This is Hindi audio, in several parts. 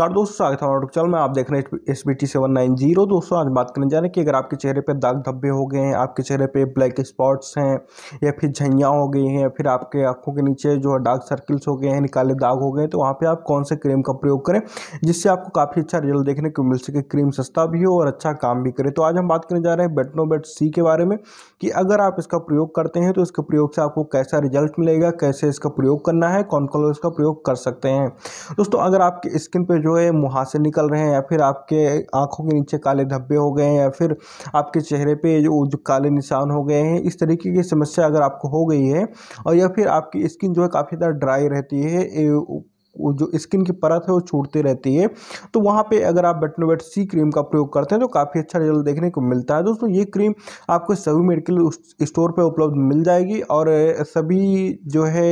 नमस्कार दोस्तों स्वागत है चल चैनल में आप देख रहे हैं S B T seven nine zero दोस्तों आज बात करने जा रहे हैं कि अगर आपके चेहरे पे दाग धब्बे हो गए हैं आपके चेहरे पे ब्लैक स्पॉट्स हैं या फिर झइयाँ हो गई हैं या फिर आपके आंखों के नीचे जो है डार्क सर्किल्स हो गए हैं निकाले दाग हो गए तो वहाँ पर आप कौन से क्रीम का प्रयोग करें जिससे आपको काफ़ी अच्छा रिजल्ट देखने को मिल सके क्रीम सस्ता भी हो और अच्छा काम भी करे तो आज हम बात करने जा रहे हैं बेटनो बेट सी के बारे में कि अगर आप इसका प्रयोग करते हैं तो इसके प्रयोग से आपको कैसा रिजल्ट मिलेगा कैसे इसका प्रयोग करना है कौन कौन लोग इसका प्रयोग कर सकते हैं दोस्तों अगर आपकी स्किन पर जो जो है मुहासे निकल रहे हैं या फिर आपके आँखों के नीचे काले धब्बे हो गए हैं या फिर आपके चेहरे पर जो, जो काले निशान हो गए हैं इस तरीके की समस्या अगर आपको हो गई है और या फिर आपकी स्किन जो है काफ़ी ज़्यादा ड्राई रहती है जो स्किन की परत है वो छूटती रहती है तो वहाँ पे अगर आप बेटनोवेट सी क्रीम का प्रयोग करते हैं तो काफ़ी अच्छा रिजल्ट देखने को मिलता है दोस्तों ये क्रीम आपको सभी मेडिकल स्टोर पे उपलब्ध मिल जाएगी और सभी जो है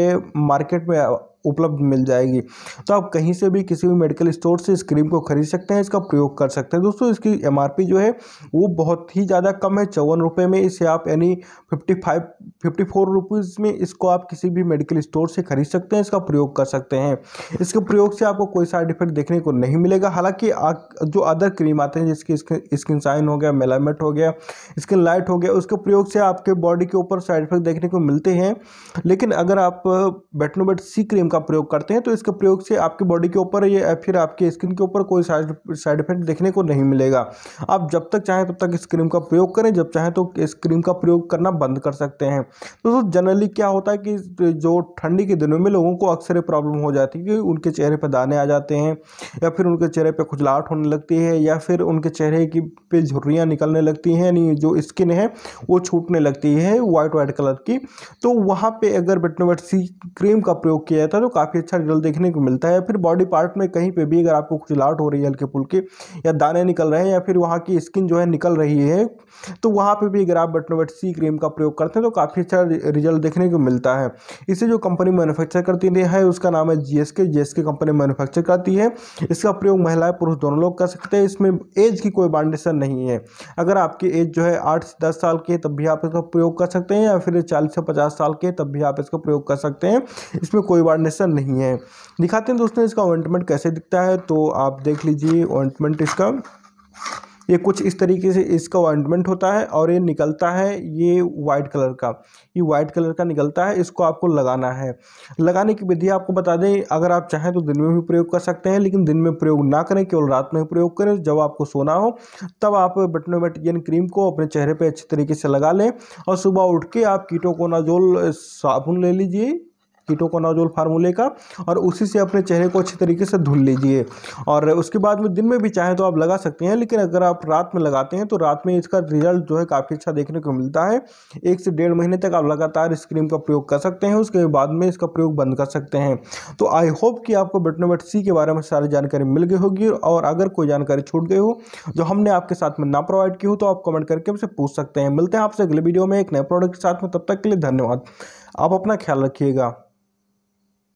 मार्केट में उपलब्ध मिल जाएगी तो आप कहीं से भी किसी भी मेडिकल स्टोर से इस क्रीम को खरीद सकते हैं इसका प्रयोग कर सकते हैं दोस्तों इसकी एम जो है वो बहुत ही ज़्यादा कम है चौवन रुपये में इसे आप यानी fifty five fifty four rupees में इसको आप किसी भी मेडिकल स्टोर से खरीद सकते हैं इसका प्रयोग कर सकते हैं इसके प्रयोग से आपको कोई साइड इफेक्ट देखने को नहीं मिलेगा हालांकि जो अदर क्रीम आते हैं जिसकी स्किन साइन हो गया मेलामेट हो गया स्किन लाइट हो गया उसके प्रयोग से आपके बॉडी के ऊपर साइड इफेक्ट देखने को मिलते हैं लेकिन अगर आप बेटनोबेट सी क्रीम क्रीम का प्रयोग करते हैं तो इसके प्रयोग से आपकी बॉडी के ऊपर या फिर आपकी स्किन के ऊपर कोई साइड साइड इफेक्ट देखने को नहीं मिलेगा आप जब तक चाहें तब तक इस क्रीम का प्रयोग करें जब चाहें तो इस क्रीम का प्रयोग करना बंद कर सकते हैं दोस्तों तो जनरली क्या होता है कि जो ठंडी के दिनों में लोगों को अक्सर प्रॉब्लम हो जाती है कि उनके चेहरे पर दाने आ जाते हैं या फिर उनके चेहरे पर खुजलाहट होने लगती है या फिर उनके चेहरे की पे झुर्रियाँ निकलने लगती हैं यानी जो स्किन है वो छूटने लगती है वाइट वाइट कलर की तो वहाँ पर अगर बेटनोवेट सी क्रीम का प्रयोग किया जाता है तो काफ़ी अच्छा रिजल्ट देखने को मिलता है फिर बॉडी पार्ट में कहीं पे भी अगर आपको खुजलाहट हो रही है हल्के फुल्के या दाने निकल रहे हैं या फिर वहाँ की स्किन जो है निकल रही है तो वहाँ पर भी अगर आप बटनोवेट सी क्रीम का प्रयोग करते हैं तो काफ़ी अच्छा रिजल्ट देखने को मिलता है इसे जो कंपनी मैनुफैक्चर करती है उसका नाम है G S K G S K company manufacture करती है इसका प्रयोग महिलाएं पुरुष दोनों लोग कर सकते हैं इसमें एज की कोई बाउंडेशन नहीं है अगर आपकी एज जो है आठ से दस साल की है तब भी आप इसका प्रयोग कर सकते हैं या फिर चालीस से पचास साल के तब भी आप इसका प्रयोग कर सकते हैं इसमें कोई बार कॉन्बिनेशन नहीं है दिखाते हैं दोस्तों इसका ऑइंटमेंट कैसे दिखता है तो आप देख लीजिए ऑइंटमेंट इसका ये कुछ इस तरीके से इसका ऑइंटमेंट होता है और ये निकलता है ये वाइट कलर का ये वाइट कलर का निकलता है इसको आपको लगाना है लगाने की विधि आपको बता दें अगर आप चाहें तो दिन में भी प्रयोग कर सकते हैं लेकिन दिन में प्रयोग ना करें केवल रात में प्रयोग करें जब आपको सोना हो तब आप बटनोमेटियन क्रीम को अपने चेहरे पर अच्छे तरीके से लगा लें और सुबह उठ के आप कीटोकोनाजोल साबुन ले लीजिए कीटोकोनाजोल फार्मूले का और उसी से अपने चेहरे को अच्छे तरीके से धुल लीजिए और उसके बाद में दिन में भी चाहें तो आप लगा सकते हैं लेकिन अगर आप रात में लगाते हैं तो रात में इसका रिजल्ट जो है काफ़ी अच्छा देखने को मिलता है एक से डेढ़ महीने तक आप लगातार इस क्रीम का प्रयोग कर सकते हैं उसके बाद में इसका प्रयोग बंद कर सकते हैं तो आई होप कि आपको बेटनोवेट सी के बारे में सारी जानकारी मिल गई होगी और अगर कोई जानकारी छूट गई हो जो हमने आपके साथ में ना प्रोवाइड की हो तो आप कमेंट करके हमसे पूछ सकते हैं मिलते हैं आपसे अगले वीडियो में एक नए प्रोडक्ट के साथ में तब तक के लिए धन्यवाद आप अपना ख्याल रखिएगा